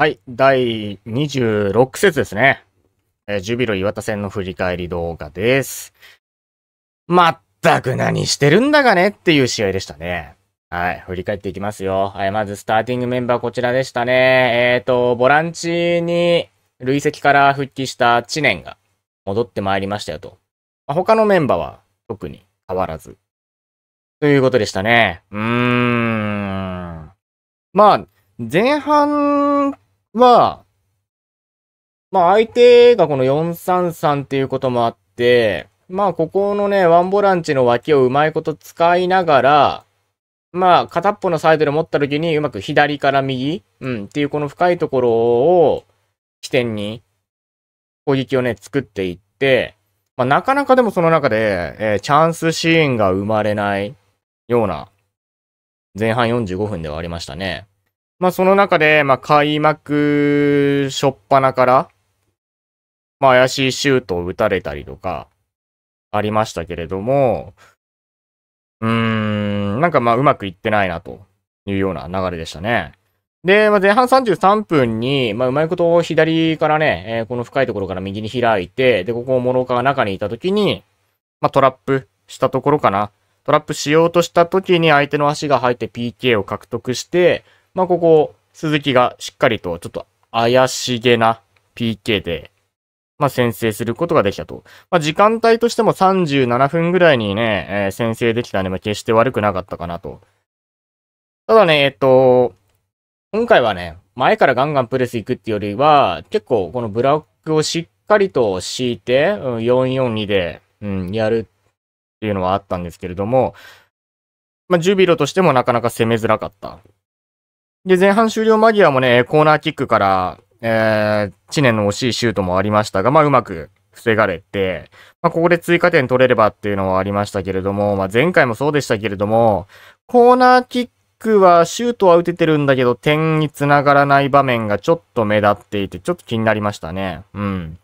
はい、第26節ですね。えー、ジュビロ岩田戦の振り返り動画です。まったく何してるんだかねっていう試合でしたね。はい、振り返っていきますよ。はい、まずスターティングメンバーこちらでしたね。えっ、ー、と、ボランチに累積から復帰した知念が戻ってまいりましたよと。まあ、他のメンバーは特に変わらず。ということでしたね。うーん。まあ、前半は、まあ相手がこの433っていうこともあって、まあここのね、ワンボランチの脇をうまいこと使いながら、まあ片っぽのサイドで持った時にうまく左から右、うん、っていうこの深いところを起点に攻撃をね、作っていって、まあなかなかでもその中で、えー、チャンスシーンが生まれないような前半45分ではありましたね。まあその中で、まあ開幕しょっぱなから、まあ怪しいシュートを打たれたりとか、ありましたけれども、うーん、なんかまあうまくいってないなというような流れでしたね。で、まあ、前半33分に、まあ、うまいことを左からね、えー、この深いところから右に開いて、で、ここを諸岡が中にいたときに、まあ、トラップしたところかな。トラップしようとしたときに相手の足が入って PK を獲得して、まあ、ここ、鈴木がしっかりとちょっと怪しげな PK で、まあ、先制することができたと。まあ、時間帯としても37分ぐらいにね、えー、先制できたんで、まあ、決して悪くなかったかなと。ただね、えっと、今回はね、前からガンガンプレス行くっていうよりは、結構このブラックをしっかりと敷いて、うん、442で、うん、やるっていうのはあったんですけれども、まあ、ジュビロとしてもなかなか攻めづらかった。で、前半終了間際もね、コーナーキックから、えー、知念の惜しいシュートもありましたが、まあ、うまく防がれて、まあ、ここで追加点取れればっていうのはありましたけれども、まあ、前回もそうでしたけれども、コーナーキックはシュートは打ててるんだけど、点につながらない場面がちょっと目立っていて、ちょっと気になりましたね。うん。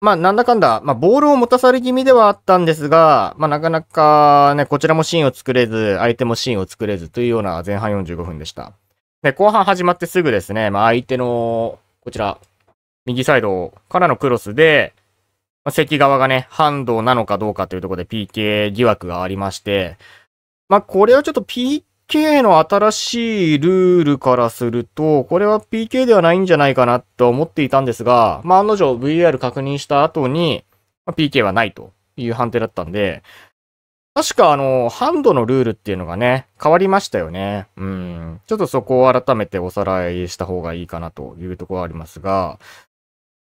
まあ、なんだかんだ、まあ、ボールを持たされ気味ではあったんですが、まあ、なかなかね、こちらもシーンを作れず、相手もシーンを作れずというような前半45分でした。で、後半始まってすぐですね、まあ、相手の、こちら、右サイドからのクロスで、まあ、関側がね、ハンドなのかどうかというところで PK 疑惑がありまして、まあ、これをちょっと PK PK の新しいルールからすると、これは PK ではないんじゃないかなと思っていたんですが、まあ、案の定 v r 確認した後に、まあ、PK はないという判定だったんで、確かあの、ハンドのルールっていうのがね、変わりましたよね。うん。ちょっとそこを改めておさらいした方がいいかなというところはありますが、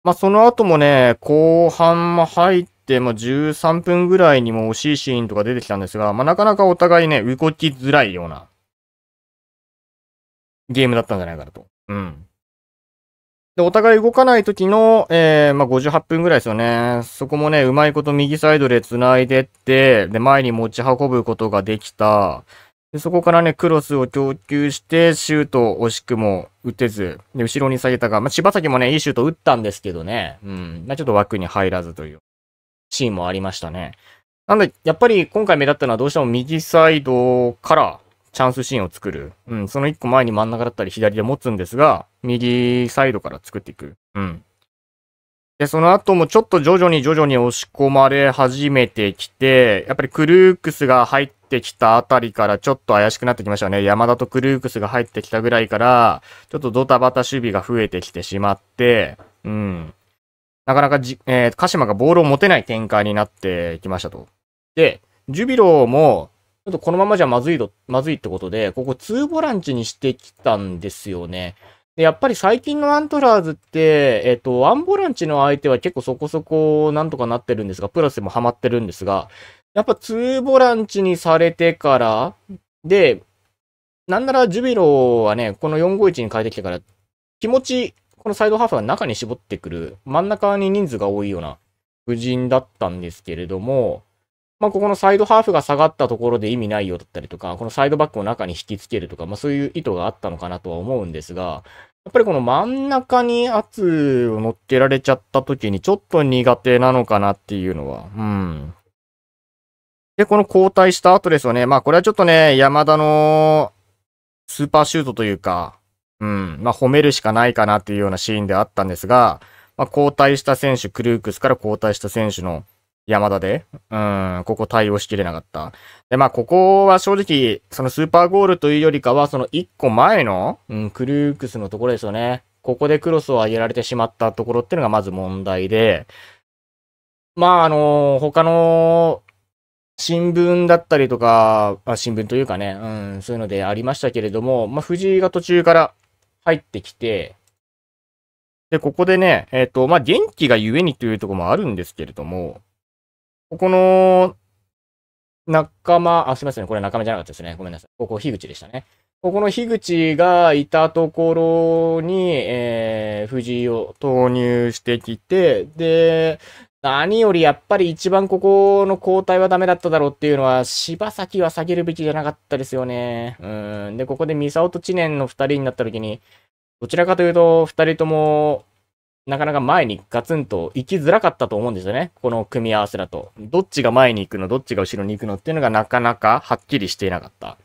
まあその後もね、後半も入って、まあ13分ぐらいにも惜しいシーンとか出てきたんですが、まあなかなかお互いね、動きづらいようなゲームだったんじゃないかなと。うん。で、お互い動かない時の、えー、まあ、58分ぐらいですよね。そこもね、うまいこと右サイドで繋いでって、で、前に持ち運ぶことができた。で、そこからね、クロスを供給して、シュート惜しくも打てず、で、後ろに下げたが、まあ、柴崎もね、いいシュート打ったんですけどね、うん、まあ、ちょっと枠に入らずというシーンもありましたね。なんで、やっぱり今回目立ったのはどうしても右サイドから、チャンスシーンを作る。うん、その一個前に真ん中だったり左で持つんですが、右サイドから作っていく。うん。で、その後もちょっと徐々に徐々に押し込まれ始めてきて、やっぱりクルークスが入ってきたあたりからちょっと怪しくなってきましたね。山田とクルークスが入ってきたぐらいから、ちょっとドタバタ守備が増えてきてしまって、うん。なかなかじ、えー、鹿島がボールを持てない展開になってきましたと。で、ジュビロも、ょっとこのままじゃまずいど、まずいってことで、ここ2ボランチにしてきたんですよね。で、やっぱり最近のアントラーズって、えっ、ー、と、ワンボランチの相手は結構そこそこなんとかなってるんですが、プラスでもハマってるんですが、やっぱ2ボランチにされてから、で、なんならジュビロはね、この451に変えてきてから、気持ち、このサイドハーフが中に絞ってくる、真ん中に人数が多いような布陣だったんですけれども、まあ、ここのサイドハーフが下がったところで意味ないよだったりとか、このサイドバックを中に引きつけるとか、まあ、そういう意図があったのかなとは思うんですが、やっぱりこの真ん中に圧を乗っけられちゃった時にちょっと苦手なのかなっていうのは、うん。で、この交代した後ですよね。まあこれはちょっとね、山田のスーパーシュートというか、うん、まあ褒めるしかないかなっていうようなシーンであったんですが、まあ交代した選手、クルークスから交代した選手の山田で、うん、ここ対応しきれなかった。で、まあ、ここは正直、そのスーパーゴールというよりかは、その1個前の、うん、クルークスのところですよね。ここでクロスを上げられてしまったところっていうのがまず問題で、まあ、あの、他の新聞だったりとか、あ新聞というかね、うん、そういうのでありましたけれども、まあ、藤井が途中から入ってきて、で、ここでね、えっ、ー、と、まあ、元気がゆえにというところもあるんですけれども、ここの、仲間、あ、すいません。これ仲間じゃなかったですね。ごめんなさい。ここ、樋口でしたね。ここの樋口がいたところに、えー、藤井を投入してきて、で、何よりやっぱり一番ここの交代はダメだっただろうっていうのは、柴崎は下げるべきじゃなかったですよね。うん。で、ここで三沢と知念の二人になった時に、どちらかというと、二人ともなかなか前にガツンと行きづらかったと思うんですよね。この組み合わせだと。どっちが前に行くの、どっちが後ろに行くのっていうのがなかなかはっきりしていなかった。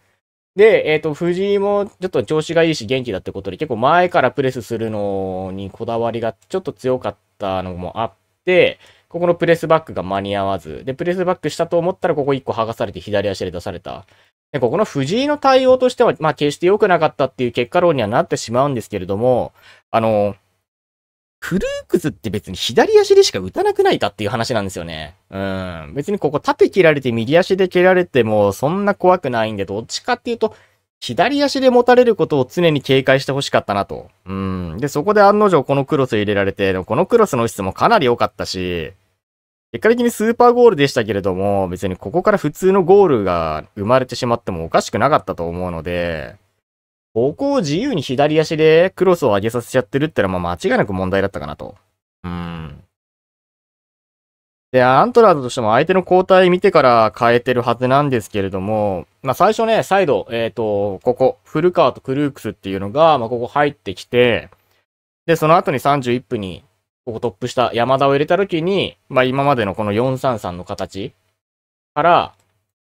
で、えっ、ー、と、藤井もちょっと調子がいいし元気だってことで、結構前からプレスするのにこだわりがちょっと強かったのもあって、ここのプレスバックが間に合わず、で、プレスバックしたと思ったらここ1個剥がされて左足で出された。で、ここの藤井の対応としては、まあ決して良くなかったっていう結果論にはなってしまうんですけれども、あのクルークズって別に左足でしか打たなくないかっていう話なんですよね。うん。別にここ縦切られて右足で蹴られてもそんな怖くないんで、どっちかっていうと、左足で持たれることを常に警戒してほしかったなと。うん。で、そこで案の定このクロス入れられて、このクロスの質もかなり良かったし、結果的にスーパーゴールでしたけれども、別にここから普通のゴールが生まれてしまってもおかしくなかったと思うので、ここを自由に左足でクロスを上げさせちゃってるってのは間違いなく問題だったかなと。うん。で、アントラーズとしても相手の交代見てから変えてるはずなんですけれども、まあ最初ね、再度、えっ、ー、と、ここ、古川とクルークスっていうのが、まあここ入ってきて、で、その後に31分に、ここトップした山田を入れた時に、まあ今までのこの433の形から、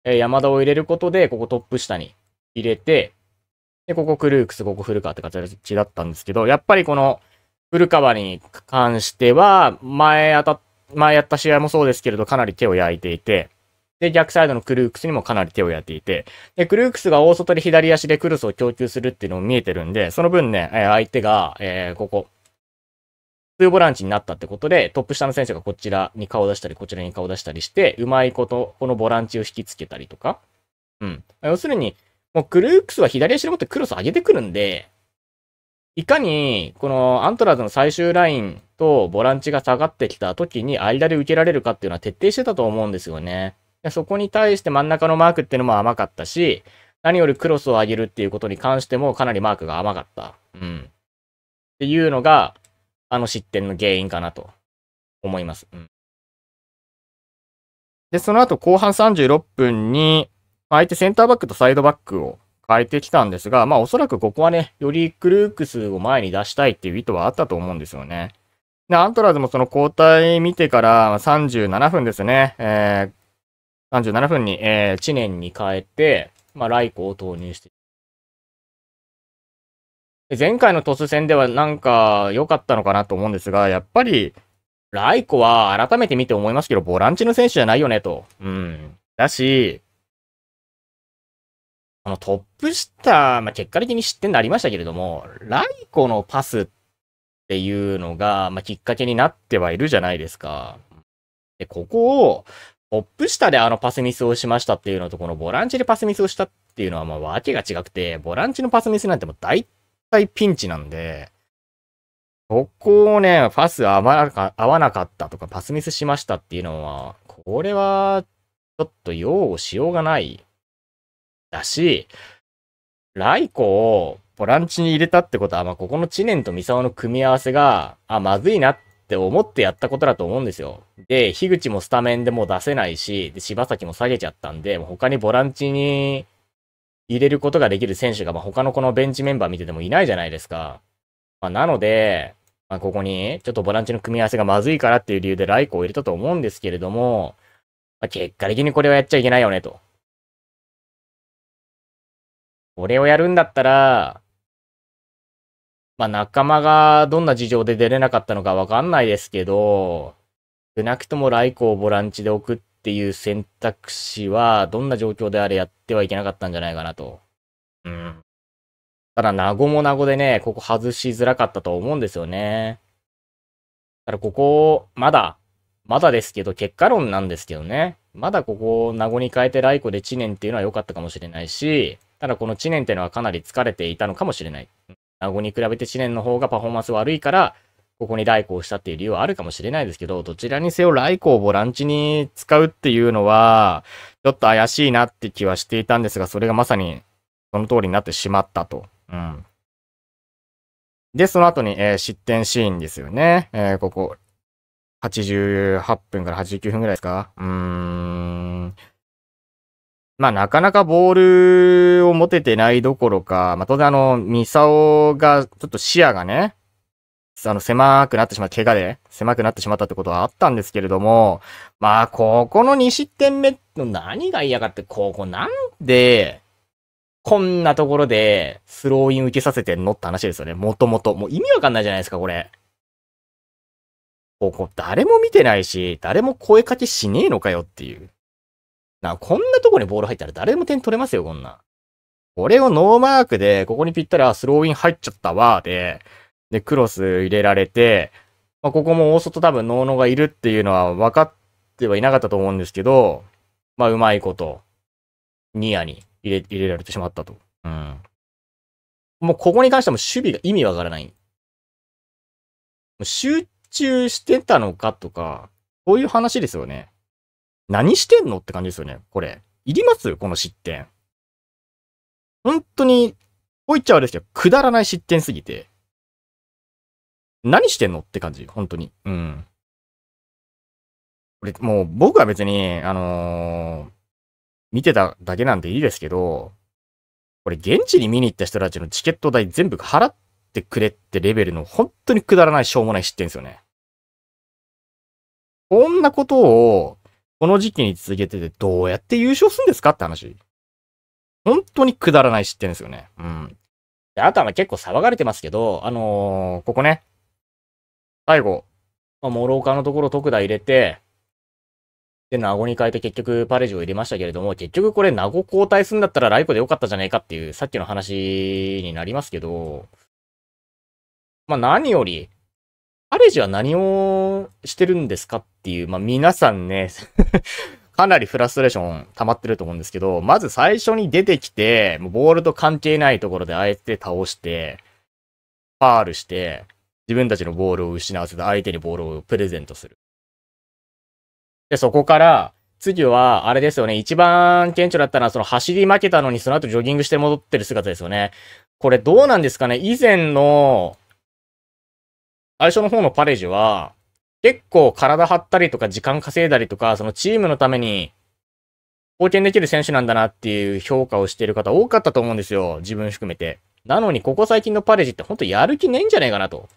えー、山田を入れることで、ここトップ下に入れて、で、ここクルークス、ここ古川って形だったんですけど、やっぱりこの古川に関しては、前当た、前やった試合もそうですけれど、かなり手を焼いていて、で、逆サイドのクルークスにもかなり手をやっていて、で、クルークスが大外で左足でクルスを供給するっていうのも見えてるんで、その分ね、相手が、えー、ここ、ツーボランチになったってことで、トップ下の選手がこちらに顔出したり、こちらに顔出したりして、うまいこと、このボランチを引きつけたりとか、うん。要するに、もうクルークスは左足のってクロス上げてくるんで、いかに、このアントラーズの最終ラインとボランチが下がってきた時に間で受けられるかっていうのは徹底してたと思うんですよね。そこに対して真ん中のマークっていうのも甘かったし、何よりクロスを上げるっていうことに関してもかなりマークが甘かった。うん。っていうのが、あの失点の原因かなと思います。うん、で、その後後半36分に、相手センターバックとサイドバックを変えてきたんですが、まあおそらくここはね、よりクルークスを前に出したいっていう意図はあったと思うんですよね。で、アントラーズもその交代見てから37分ですね、えー、37分に、えー、知念に変えて、まあライコを投入して。前回のトス戦ではなんか良かったのかなと思うんですが、やっぱり、ライコは改めて見て思いますけど、ボランチの選手じゃないよねと。うん。だし、あのトップ下、まあ、結果的に失点になりましたけれども、ライコのパスっていうのが、まあ、きっかけになってはいるじゃないですか。で、ここを、トップ下であのパスミスをしましたっていうのと、このボランチでパスミスをしたっていうのは、まあ、わけが違くて、ボランチのパスミスなんてもう大体ピンチなんで、ここをね、パス合わなかったとか、パスミスしましたっていうのは、これは、ちょっと用をしようがないだし、ライコをボランチに入れたってことは、まあ、ここの知念と三沢の組み合わせが、あ、まずいなって思ってやったことだと思うんですよ。で、樋口もスタメンでもう出せないし、で、柴崎も下げちゃったんで、他にボランチに入れることができる選手が、まあ、他のこのベンチメンバー見ててもいないじゃないですか。まあ、なので、まあ、ここに、ちょっとボランチの組み合わせがまずいからっていう理由でライコを入れたと思うんですけれども、まあ、結果的にこれはやっちゃいけないよね、と。俺をやるんだったら、まあ仲間がどんな事情で出れなかったのかわかんないですけど、少なくともイコをボランチで置くっていう選択肢は、どんな状況であれやってはいけなかったんじゃないかなと。うん。ただ、ナゴもナゴでね、ここ外しづらかったと思うんですよね。ただ、ここ、まだ、まだですけど、結果論なんですけどね。まだここ、ナゴに変えてイコで知念っていうのは良かったかもしれないし、ただこの知念っていうのはかなり疲れていたのかもしれない。名護に比べて知念の方がパフォーマンス悪いから、ここに来光したっていう理由はあるかもしれないですけど、どちらにせよ来光をボランチに使うっていうのは、ちょっと怪しいなって気はしていたんですが、それがまさにその通りになってしまったと。うん。で、その後に、えー、失点シーンですよね。えー、ここ、88分から89分ぐらいですかうーん。まあなかなかボールを持ててないどころか、まあ当然あの、ミサオがちょっと視野がね、あの狭くなってしまう、怪我で狭くなってしまったってことはあったんですけれども、まあここの2失点目の何が嫌かって、ここなんで、こんなところでスローイン受けさせてんのって話ですよね。もともと。もう意味わかんないじゃないですか、これ。ここ誰も見てないし、誰も声かけしねえのかよっていう。な、こんなとこにボール入ったら誰でも点取れますよ、こんな。これをノーマークで、ここにぴったり、あ、スローイン入っちゃったわ、で、で、クロス入れられて、まあ、ここも大外多分ノーノがいるっていうのは分かってはいなかったと思うんですけど、まあ、うまいこと、ニアに入れ、入れられてしまったと。うん。もうここに関しても守備が意味わからない。集中してたのかとか、こういう話ですよね。何してんのって感じですよね、これ。いりますこの失点。本当に、こう言っちゃうれですけど、くだらない失点すぎて。何してんのって感じ、本当に。うん。これ、もう僕は別に、あのー、見てただけなんでいいですけど、これ現地に見に行った人たちのチケット代全部払ってくれってレベルの本当にくだらないしょうもない失点ですよね。こんなことをこの時期に続けててどうやって優勝すんですかって話。本当にくだらない失点ですよね。うん。で、あとは結構騒がれてますけど、あのー、ここね、最後、まあ、諸岡のところ特打入れて、で、名護に変えて結局パレジを入れましたけれども、結局これ名護交代するんだったらライコでよかったじゃねえかっていう、さっきの話になりますけど、まあ何より、アレジは何をしてるんですかっていう、まあ、皆さんね かなりフラストレーション溜まってると思うんですけど、まず最初に出てきて、もうボールと関係ないところであえて倒して、ファールして、自分たちのボールを失わせて相手にボールをプレゼントする。で、そこから、次は、あれですよね、一番顕著だったのは、その走り負けたのにその後ジョギングして戻ってる姿ですよね。これどうなんですかね以前の最初の方のパレージは、結構体張ったりとか時間稼いだりとか、そのチームのために貢献できる選手なんだなっていう評価をしている方多かったと思うんですよ。自分含めて。なのに、ここ最近のパレジってほんとやる気ないんじゃないかなと。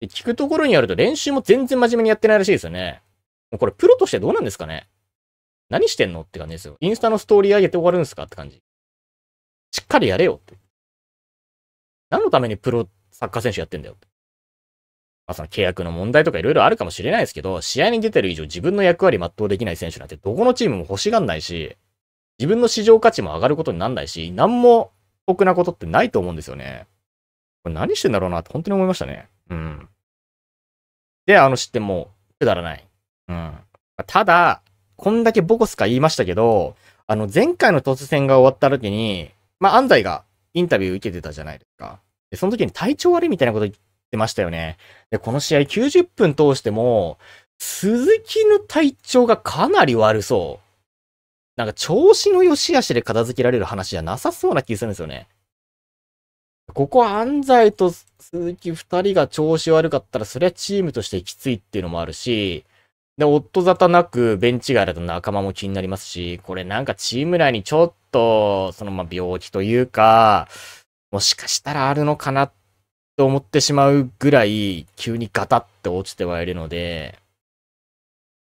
で聞くところによると練習も全然真面目にやってないらしいですよね。もうこれプロとしてどうなんですかね何してんのって感じですよ。インスタのストーリー上げて終わるんですかって感じ。しっかりやれよって。何のためにプロサッカー選手やってんだよって。まあ、その契約の問題とかいろいろあるかもしれないですけど、試合に出てる以上自分の役割全うできない選手なんてどこのチームも欲しがんないし、自分の市場価値も上がることになんないし、なんも得なことってないと思うんですよね。これ何してんだろうなって本当に思いましたね。うん。で、あの失点もくだらない。うん。ただ、こんだけボコスカ言いましたけど、あの前回の突然が終わった時に、まあ安西がインタビュー受けてたじゃないですか。で、その時に体調悪いみたいなこと言ってってましたよね。で、この試合90分通しても、鈴木の体調がかなり悪そう。なんか調子の良し悪しで片付けられる話じゃなさそうな気するんですよね。ここは安西と鈴木二人が調子悪かったら、そりゃチームとしてきついっていうのもあるし、で、夫沙汰なくベンチ外だと仲間も気になりますし、これなんかチーム内にちょっと、そのま病気というか、もしかしたらあるのかなっと思ってしまうぐらい、急にガタって落ちてはいるので、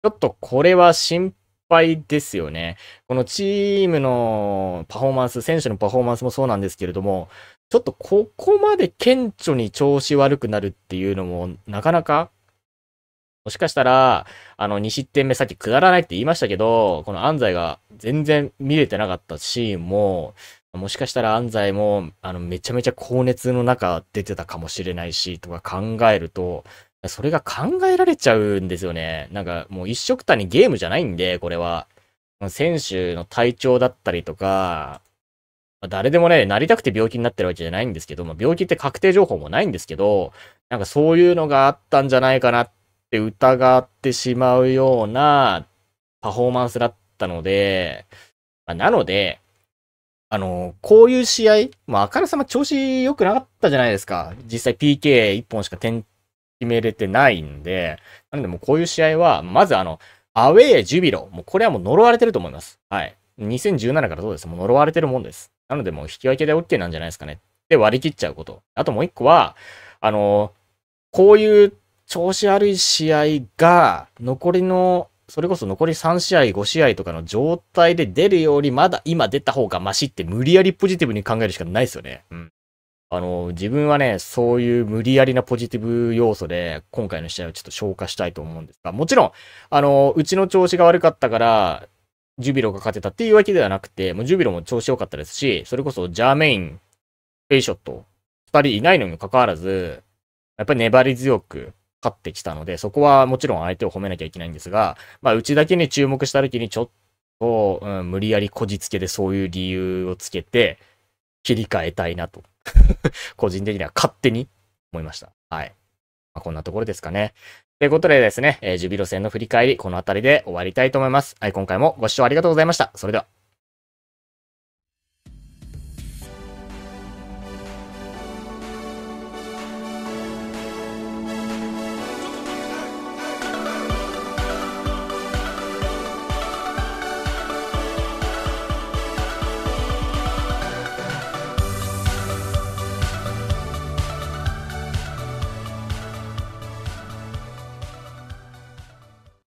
ちょっとこれは心配ですよね。このチームのパフォーマンス、選手のパフォーマンスもそうなんですけれども、ちょっとここまで顕著に調子悪くなるっていうのも、なかなか、もしかしたら、あの、2失点目さっきくだらないって言いましたけど、この安西が全然見れてなかったシーンも、もしかしたら安西も、あの、めちゃめちゃ高熱の中出てたかもしれないし、とか考えると、それが考えられちゃうんですよね。なんかもう一色単にゲームじゃないんで、これは。選手の体調だったりとか、誰でもね、なりたくて病気になってるわけじゃないんですけど、まあ、病気って確定情報もないんですけど、なんかそういうのがあったんじゃないかなって疑ってしまうようなパフォーマンスだったので、まあ、なので、あの、こういう試合、まあ、あからさま調子良くなかったじゃないですか。実際 PK1 本しか点決めれてないんで、なのでもうこういう試合は、まずあの、アウェイ、ジュビロ、もうこれはもう呪われてると思います。はい。2017からどうです。もう呪われてるもんです。なのでもう引き分けで OK なんじゃないですかね。で割り切っちゃうこと。あともう一個は、あの、こういう調子悪い試合が、残りのそれこそ残り3試合、5試合とかの状態で出るより、まだ今出た方がマシって無理やりポジティブに考えるしかないですよね。うん。あの、自分はね、そういう無理やりなポジティブ要素で、今回の試合をちょっと消化したいと思うんですが、もちろん、あの、うちの調子が悪かったから、ジュビロが勝てたっていうわけではなくて、もうジュビロも調子良かったですし、それこそジャーメイン、フェイショット、二人いないのにもかかわらず、やっぱり粘り強く、勝ってきたので、そこはもちろん相手を褒めなきゃいけないんですが、まあ、うちだけに注目した時にちょっと、うん、無理やりこじつけでそういう理由をつけて、切り替えたいなと 個人的には勝手に思いました。はい。まあ、こんなところですかね。ということでですね、えー、ジュビロ戦の振り返り、この辺りで終わりたいと思います。はい、今回もご視聴ありがとうございました。それでは。